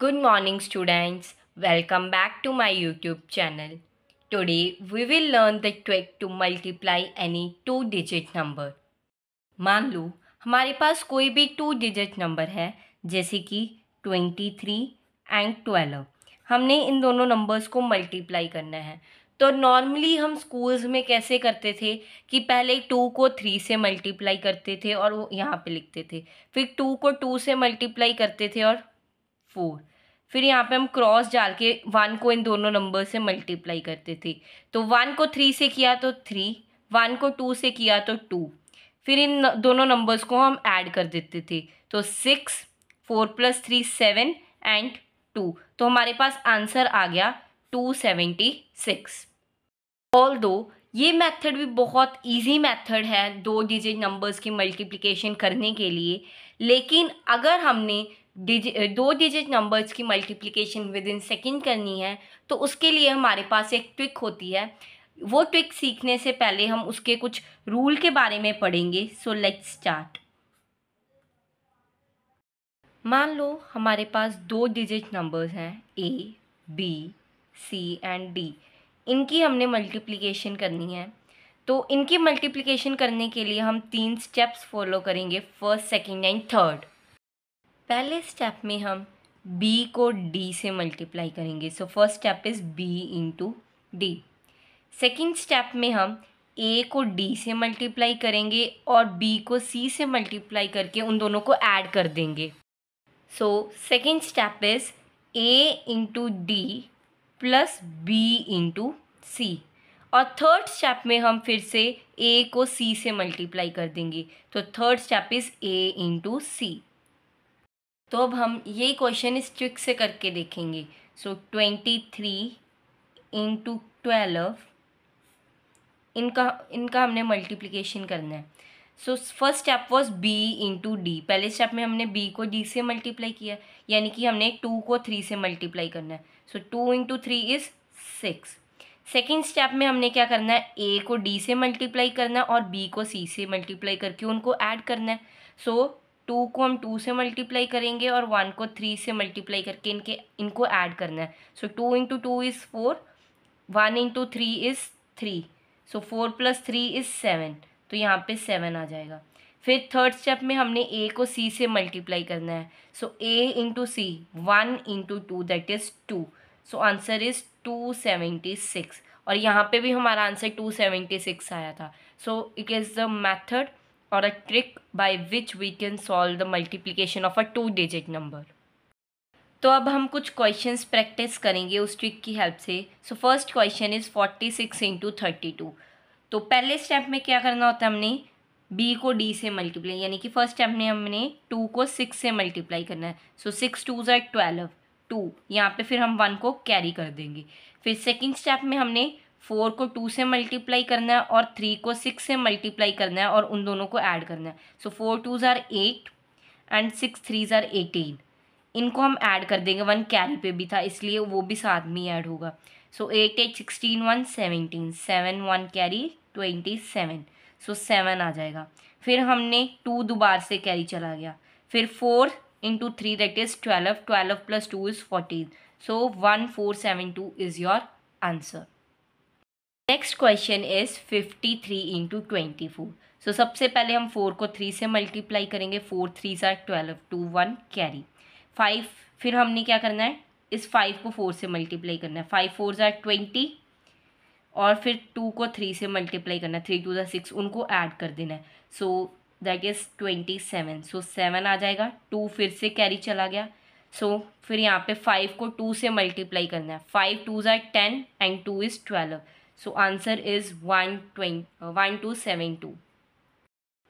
Good morning students welcome back to my YouTube channel Today we will learn the trick to multiply any two digit number. मान लो हमारे पास कोई भी two digit number है जैसे कि twenty three and twelve हमने इन दोनों numbers को मल्टीप्लाई करना है तो नॉर्मली हम स्कूल्स में कैसे करते थे कि पहले टू को थ्री से मल्टीप्लाई करते थे और वो यहाँ पे लिखते थे फिर टू को टू से मल्टीप्लाई करते थे और फोर फिर यहाँ पे हम क्रॉस डाल के वन को इन दोनों नंबर से मल्टीप्लाई करते थे तो वन को थ्री से किया तो थ्री वन को टू से किया तो टू फिर इन दोनों नंबर्स को हम ऐड कर देते थे तो six four plus three seven and two तो हमारे पास आंसर आ गया टू सेवेंटी सिक्स ऑल दो ये मेथड भी बहुत इजी मेथड है दो डिजिट नंबर्स की मल्टीप्लिकेशन करने के लिए लेकिन अगर हमने डिजिट दो डिजिट नंबर्स की मल्टीप्लिकेशन विद इन सेकेंड करनी है तो उसके लिए हमारे पास एक ट्विक होती है वो ट्विक सीखने से पहले हम उसके कुछ रूल के बारे में पढ़ेंगे सो लेट्स स्टार्ट मान लो हमारे पास दो डिजिट नंबर्स हैं A B C and D इनकी हमने मल्टीप्लिकेशन करनी है तो इनकी मल्टीप्लिकेशन करने के लिए हम तीन स्टेप्स फॉलो करेंगे फर्स्ट सेकेंड एंड थर्ड पहले स्टेप में हम बी को डी से मल्टीप्लाई करेंगे so first step is B into D second step में हम ए को डी से मल्टीप्लाई करेंगे और बी को सी से मल्टीप्लाई करके उन दोनों को ऐड कर देंगे so second step is A into D plus B into C और थर्ड स्टेप में हम फिर से ए को सी से मल्टीप्लाई कर देंगे तो third step is A into C तो अब हम ये क्वेश्चन इस ट्रिक से करके देखेंगे so twenty three into twelve इनका इनका हमने मल्टीप्लिकेशन करना है so first step was B into D पहले स्टेप में हमने बी को डी से मल्टीप्लाई किया यानी कि हमने टू को थ्री से मल्टीप्लाई करना है so two into three is six second step में हमने क्या करना है ए को डी से मल्टीप्लाई करना है और बी को सी से मल्टीप्लाई करके उनको ऐड करना है सो टू को हम टू से मल्टीप्लाई करेंगे और वन को थ्री से मल्टीप्लाई करके इनके इनको ऐड करना है so two into two is four one into three is three so four plus three is seven तो यहाँ पे सेवन आ जाएगा फिर थर्ड स्टेप में हमने ए को सी से मल्टीप्लाई करना है so A into C one into two that is two so answer is two seventy six और यहाँ पे भी हमारा आंसर टू सेवेंटी सिक्स आया था so it is the method or a trick by which we can solve the multiplication of a two digit number. तो अब हम कुछ क्वेश्चंस प्रैक्टिस करेंगे उस ट्रिक की हेल्प से so first question is forty six into thirty two तो पहले स्टेप में क्या करना होता है हमने बी को डी से मल्टीप्लाई यानी कि फर्स्ट स्टेप में हमने टू को सिक्स से मल्टीप्लाई करना है सो सिक्स टू जै ट्वेल्व टू यहाँ पे फिर हम वन को कैरी कर देंगे फिर सेकेंड स्टेप में हमने फोर को टू से मल्टीप्लाई करना है और थ्री को सिक्स से मल्टीप्लाई करना है और उन दोनों को ऐड करना है सो फोर टू ज़ार एट एंड सिक्स थ्री ज़ार एटीन इनको हम ऐड कर देंगे वन कैरी पे भी था इसलिए वो भी साथ में ऐड होगा so eight eight sixteen one seventeen seven one carry twenty seven so seven आ जाएगा फिर हमने टू दोबार से कैरी चला गया फिर four into three that is twelve twelve plus two is fourteen so one four seven two is your answer next question is fifty three into twenty four so सबसे पहले हम फोर को three से multiply करेंगे four three सा twelve two one carry five फिर हमने क्या करना है इस फाइव को फोर से मल्टीप्लाई करना है फाइव फोर ज़ार ट्वेंटी और फिर टू को थ्री से मल्टीप्लाई करना है थ्री टू ज़ा सिक्स उनको ऐड कर देना है so that is twenty seven so seven आ जाएगा टू फिर से कैरी चला गया सो so, फिर यहाँ पे फाइव को टू से मल्टीप्लाई करना है फाइव टू ज़ा ten and two is twelve So answer is 1272.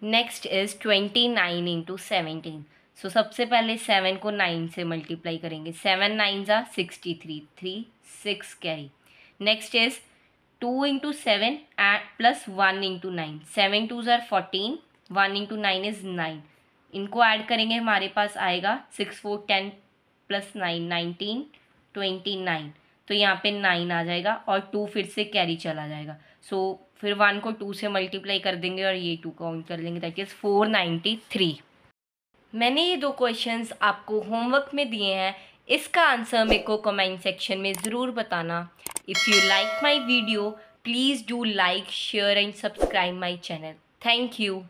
Next is twenty nine into seventeen so सबसे पहले सेवन को नाइन से मल्टीप्लाई करेंगे सेवन नाइन ज़ा sixty three three six carry next is two into seven eight plus one into nine seven two ज़र fourteen one into nine is nine इनको add करेंगे हमारे पास आएगा six four ten plus nine nineteen twenty nine तो यहाँ पे nine आ जाएगा और टू फिर से कैरी चला जाएगा सो so, फिर वन को टू से मल्टीप्लाई कर देंगे और ये टू काउंट कर लेंगे that is four ninety three मैंने ये दो क्वेश्चंस आपको होमवर्क में दिए हैं इसका आंसर मेरे को कमेंट सेक्शन में ज़रूर बताना if you like my video please do like share and subscribe my channel thank you